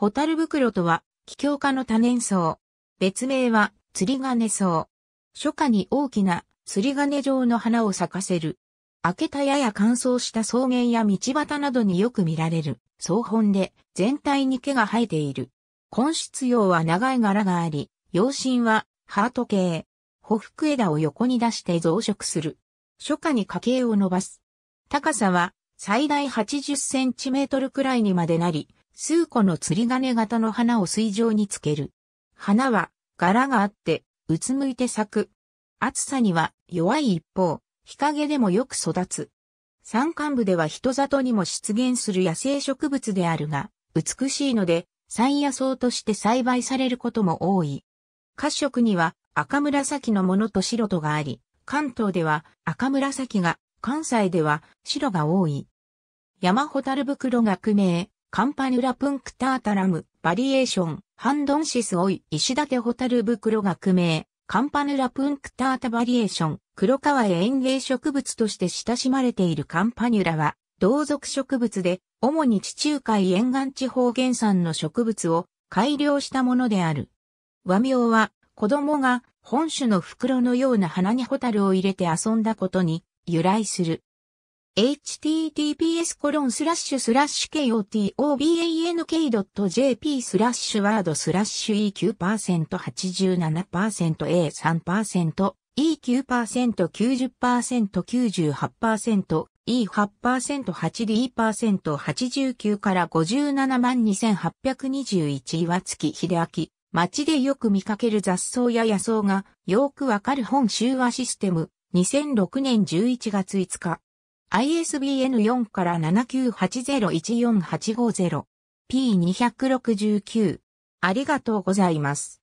ホタル袋とは、気境化の多年草。別名は、釣り金草。初夏に大きな、釣り金状の花を咲かせる。開けたやや乾燥した草原や道端などによく見られる。草本で、全体に毛が生えている。根室葉は長い柄があり、葉身は、ハート形。ほふ枝を横に出して増殖する。初夏に花茎を伸ばす。高さは、最大80センチメートルくらいにまでなり、数個の釣り鐘型の花を水上につける。花は柄があって、うつむいて咲く。暑さには弱い一方、日陰でもよく育つ。山間部では人里にも出現する野生植物であるが、美しいので、山野草として栽培されることも多い。褐色には赤紫のものと白とがあり、関東では赤紫が、関西では白が多い。山ホタル袋学名、カンパニュラプンクタータラム、バリエーション、ハンドンシスオイ、石立ホタル袋が区名、カンパヌラプンクタータバリエーション、黒川園芸植物として親しまれているカンパニュラは、同族植物で、主に地中海沿岸地方原産の植物を改良したものである。和名は、子供が本種の袋のような花にホタルを入れて遊んだことに由来する。https コロンスラッシュスラッシュ kotobank.jp スラッシュワードスラッシュ e 9 8 7 a 3 e 9 9 0 9 8 E8%8D%89 から57万2821岩月秀明。街でよく見かける雑草や野草がよくわかる本集話システム。2006年11月5日。ISBN4 から79801485 0 P269。ありがとうございます。